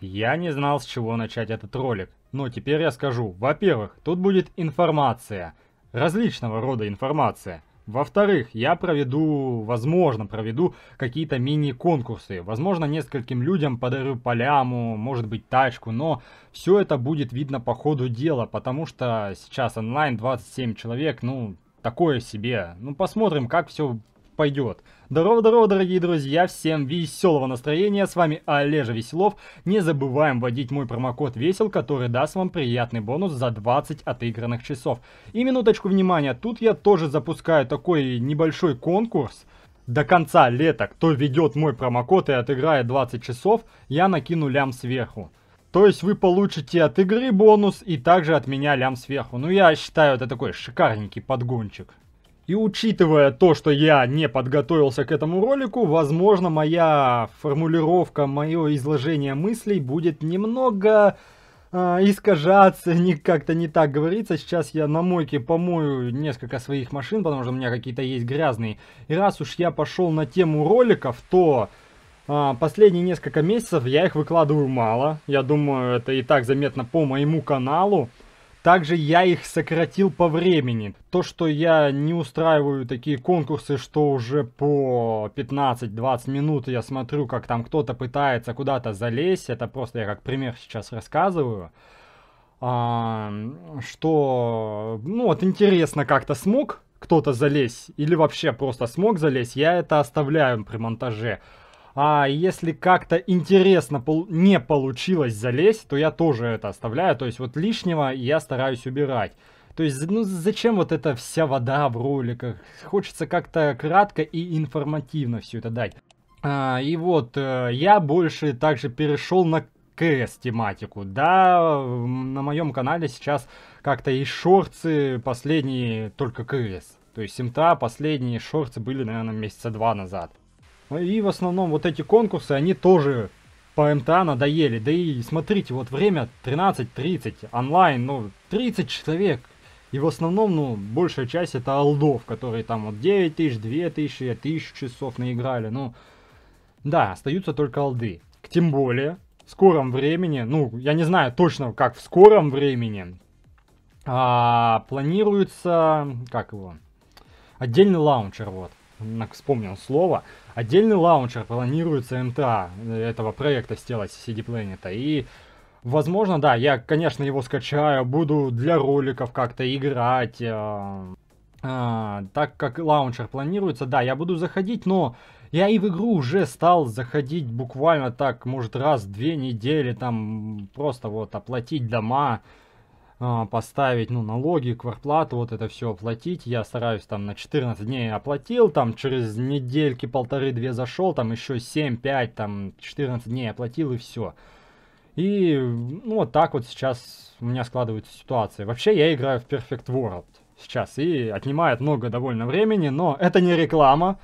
Я не знал, с чего начать этот ролик, но теперь я скажу. Во-первых, тут будет информация, различного рода информация. Во-вторых, я проведу, возможно, проведу какие-то мини-конкурсы. Возможно, нескольким людям подарю поляму, может быть, тачку, но все это будет видно по ходу дела, потому что сейчас онлайн 27 человек, ну, такое себе. Ну, посмотрим, как все пойдет. Здорово-здорово, дорогие друзья, всем веселого настроения, с вами Олежа Веселов. Не забываем вводить мой промокод ВЕСЕЛ, который даст вам приятный бонус за 20 отыгранных часов. И минуточку внимания, тут я тоже запускаю такой небольшой конкурс. До конца лета, кто ведет мой промокод и отыграет 20 часов, я накину лям сверху. То есть вы получите от игры бонус и также от меня лям сверху. Ну я считаю это такой шикарненький подгончик. И учитывая то, что я не подготовился к этому ролику, возможно, моя формулировка, мое изложение мыслей будет немного э, искажаться, не, как-то не так говорится. Сейчас я на мойке помою несколько своих машин, потому что у меня какие-то есть грязные. И раз уж я пошел на тему роликов, то а, последние несколько месяцев я их выкладываю мало. Я думаю, это и так заметно по моему каналу. Также я их сократил по времени. То, что я не устраиваю такие конкурсы, что уже по 15-20 минут я смотрю, как там кто-то пытается куда-то залезть, это просто я как пример сейчас рассказываю. А, что, ну вот интересно, как-то смог кто-то залезть или вообще просто смог залезть, я это оставляю при монтаже. А если как-то интересно не получилось залезть, то я тоже это оставляю. То есть вот лишнего я стараюсь убирать. То есть, ну зачем вот эта вся вода в роликах? Хочется как-то кратко и информативно все это дать. А, и вот, э, я больше также перешел на КС тематику. Да, на моем канале сейчас как-то и шорцы последние только КС. То есть, симта последние шорцы были, наверное, месяца два назад. Ну и в основном вот эти конкурсы, они тоже по МTA надоели. Да и смотрите, вот время 13.30, онлайн, ну, 30 человек. И в основном, ну, большая часть это алдов, которые там вот 9 тысяч, 2 тысячи, 1000 часов наиграли. Ну, да, остаются только алды. Тем более, в скором времени, ну, я не знаю точно, как в скором времени, а, планируется, как его, отдельный лаунчер, вот вспомнил слово, отдельный лаунчер планируется МТА э, этого проекта сделать CD Planet. И, возможно, да, я, конечно, его скачаю, буду для роликов как-то играть. Э, а, так как лаунчер планируется, да, я буду заходить, но я и в игру уже стал заходить буквально так, может, раз в две недели, там, просто вот оплатить дома, а, поставить, ну, налоги, квартплату, вот это все оплатить. Я стараюсь там на 14 дней оплатил, там через недельки полторы-две зашел, там еще 7-5, там 14 дней оплатил и все. И, ну, вот так вот сейчас у меня складывается ситуация. Вообще я играю в Perfect World сейчас и отнимает много довольно времени, но это не реклама.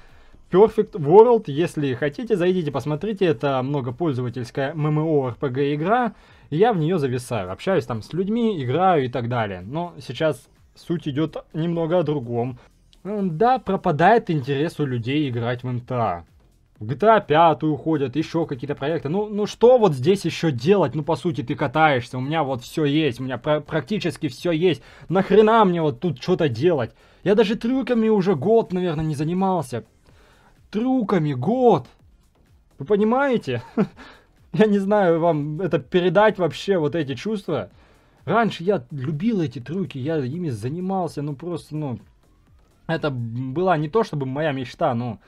Perfect World, если хотите, зайдите, посмотрите, это многопользовательская MMORPG игра, и я в нее зависаю, общаюсь там с людьми, играю и так далее. Но сейчас суть идет немного о другом. Да, пропадает интерес у людей играть в МТА. В GTA 5 уходят, еще какие-то проекты. Ну, ну что вот здесь еще делать? Ну, по сути, ты катаешься, у меня вот все есть, у меня пр практически все есть. Нахрена мне вот тут что-то делать? Я даже трюками уже год, наверное, не занимался. Трюками год. Вы понимаете? Я не знаю, вам это передать вообще, вот эти чувства. Раньше я любил эти трюки, я ими занимался, ну просто, ну... Это была не то чтобы моя мечта, но...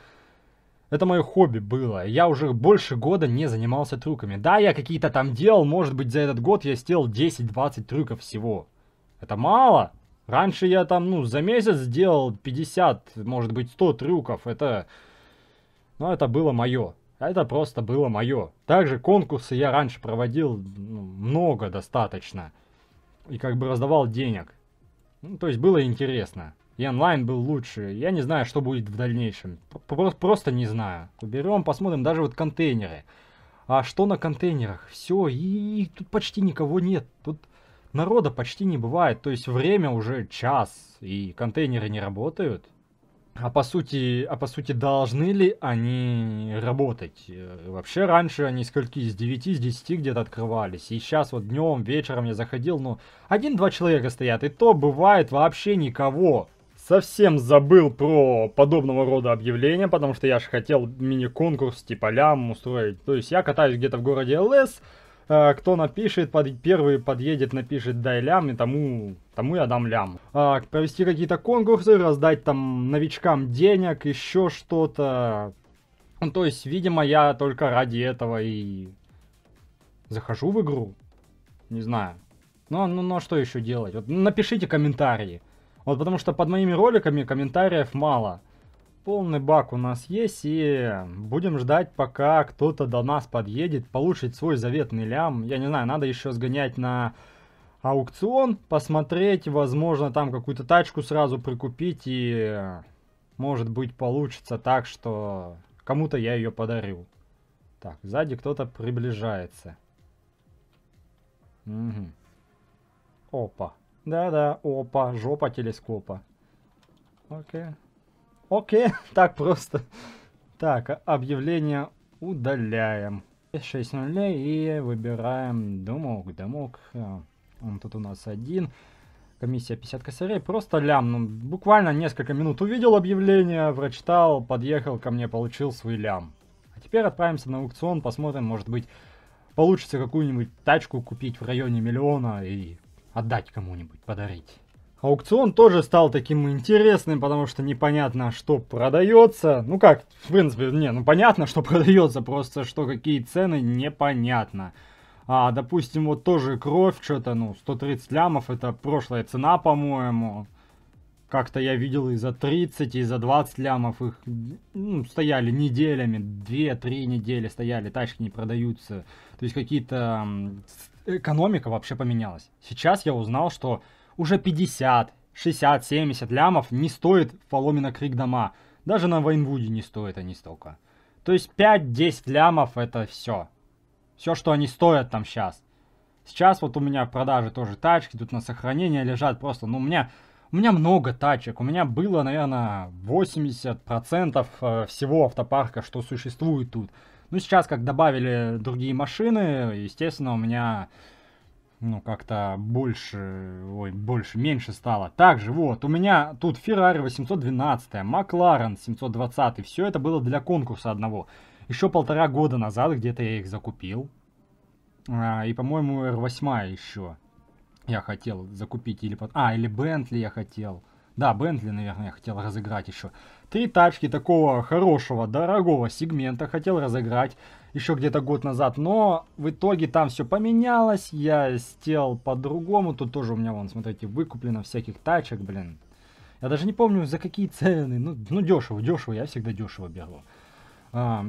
Это мое хобби было. Я уже больше года не занимался трюками. Да, я какие-то там делал, может быть, за этот год я сделал 10-20 трюков всего. Это мало. Раньше я там, ну, за месяц сделал 50, может быть, 100 трюков. Это... Ну, это было мое. А это просто было мое. Также конкурсы я раньше проводил ну, много достаточно. И как бы раздавал денег. Ну, то есть было интересно. И онлайн был лучше. Я не знаю, что будет в дальнейшем. Просто, не знаю. Уберем, посмотрим даже вот контейнеры. А что на контейнерах? Все, и, и тут почти никого нет. Тут народа почти не бывает. То есть время уже час, и контейнеры не работают. А по сути, а по сути должны ли они работать? Э, вообще раньше они скольки, из 9, из 10 где-то открывались. И сейчас вот днем, вечером я заходил, ну, один-два человека стоят. И то бывает вообще никого. Совсем забыл про подобного рода объявления, потому что я же хотел мини-конкурс типа лям устроить. То есть я катаюсь где-то в городе ЛС, а, кто напишет, под, первый подъедет, напишет «дай лям», и тому, тому я дам лям. А, провести какие-то конкурсы, раздать там новичкам денег, еще что-то. Ну, то есть, видимо, я только ради этого и захожу в игру. Не знаю. Ну, ну, ну а что еще делать? Вот напишите комментарии. Вот потому что под моими роликами комментариев мало полный бак у нас есть, и будем ждать, пока кто-то до нас подъедет, получить свой заветный лям. Я не знаю, надо еще сгонять на аукцион, посмотреть, возможно, там какую-то тачку сразу прикупить, и может быть получится так, что кому-то я ее подарю. Так, сзади кто-то приближается. Угу. Опа. Да-да, опа, жопа телескопа. Окей. Okay. Окей, так просто. Так, объявление удаляем. 6 нулей и выбираем домок, домок. Э, он тут у нас один. Комиссия 50 косарей. Просто лям. Ну, буквально несколько минут увидел объявление, прочитал, подъехал ко мне, получил свой лям. А теперь отправимся на аукцион, посмотрим, может быть, получится какую-нибудь тачку купить в районе миллиона и отдать кому-нибудь, подарить. Аукцион тоже стал таким интересным, потому что непонятно, что продается. Ну как, в принципе, не, ну понятно, что продается, просто что какие цены, непонятно. А, допустим, вот тоже кровь, что-то, ну, 130 лямов, это прошлая цена, по-моему. Как-то я видел и за 30, и за 20 лямов их ну, стояли неделями, 2-3 недели стояли, тачки не продаются. То есть какие-то... Экономика вообще поменялась. Сейчас я узнал, что уже 50, 60, 70 лямов не стоит Фоломина Крик дома. Даже на Вайнвуде не стоит они столько. То есть 5-10 лямов это все. Все, что они стоят там сейчас. Сейчас вот у меня в продаже тоже тачки, тут на сохранение лежат просто, ну у меня... У меня много тачек, у меня было, наверное, 80% э, всего автопарка, что существует тут. Ну, сейчас, как добавили другие машины, естественно, у меня ну, как-то больше, ой, больше, меньше стало. Также, вот, у меня тут Ferrari 812, McLaren 720, все это было для конкурса одного. Еще полтора года назад где-то я их закупил. А, и, по-моему, R8 еще я хотел закупить. Или, под, а, или Bentley я хотел. Да, Бентли, наверное, я хотел разыграть еще. Три тачки такого хорошего, дорогого сегмента хотел разыграть еще где-то год назад. Но в итоге там все поменялось. Я сделал по-другому. Тут тоже у меня, вон, смотрите, выкуплено всяких тачек, блин. Я даже не помню, за какие цены. Ну, ну дешево, дешево. Я всегда дешево беру. А,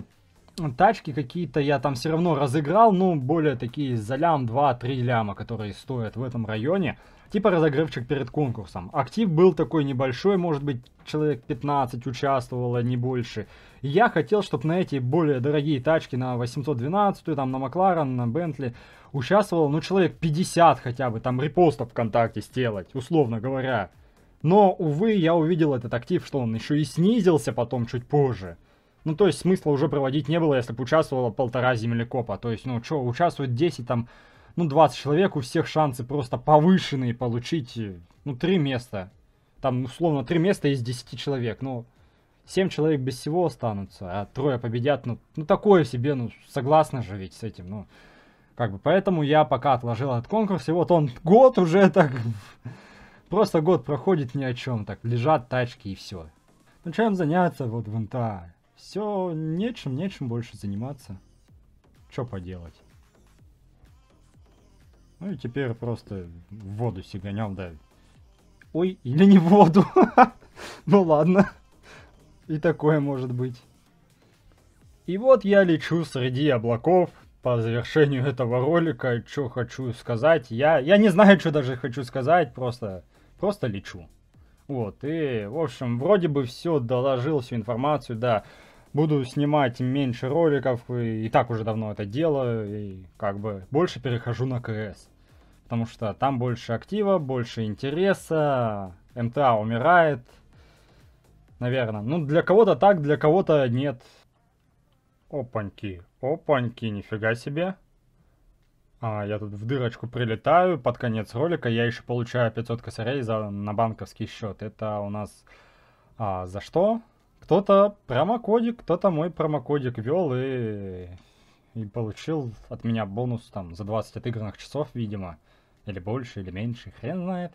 тачки какие-то я там все равно разыграл. Ну, более такие за лям, 2-3 ляма, которые стоят в этом районе типа разогревчик перед конкурсом. Актив был такой небольшой, может быть, человек 15 участвовало, не больше. я хотел, чтобы на эти более дорогие тачки, на 812, там, на Макларен, на Бентли, участвовало, ну, человек 50 хотя бы, там, репостов ВКонтакте сделать, условно говоря. Но, увы, я увидел этот актив, что он еще и снизился потом чуть позже. Ну, то есть смысла уже проводить не было, если бы участвовало полтора землекопа. То есть, ну, что, участвует 10, там, ну, 20 человек, у всех шансы просто повышенные получить, э, ну, 3 места. Там, условно, 3 места из 10 человек, ну, 7 человек без всего останутся, а трое победят, ну, ну такое себе, ну, согласно же ведь с этим, ну, как бы, поэтому я пока отложил этот конкурс, и вот он год уже так, просто год проходит ни о чем, так, лежат тачки и все. Ну, чем заняться вот в НТА? Все, нечем, нечем больше заниматься. Что поделать? Ну и теперь просто в воду сиганем, да. Ой, или не в воду. ну ладно. И такое может быть. И вот я лечу среди облаков по завершению этого ролика. Что хочу сказать? Я, я не знаю, что даже хочу сказать, просто, просто лечу. Вот, и, в общем, вроде бы все, доложил всю информацию, да буду снимать меньше роликов, и так уже давно это делаю, и как бы больше перехожу на КС. Потому что там больше актива, больше интереса, МТА умирает, наверное. Ну, для кого-то так, для кого-то нет. Опаньки, опаньки, нифига себе. А, я тут в дырочку прилетаю, под конец ролика я еще получаю 500 косарей за, на банковский счет. Это у нас а, за что? кто-то промокодик, кто-то мой промокодик вел и, и получил от меня бонус там за 20 отыгранных часов, видимо. Или больше, или меньше, хрен знает.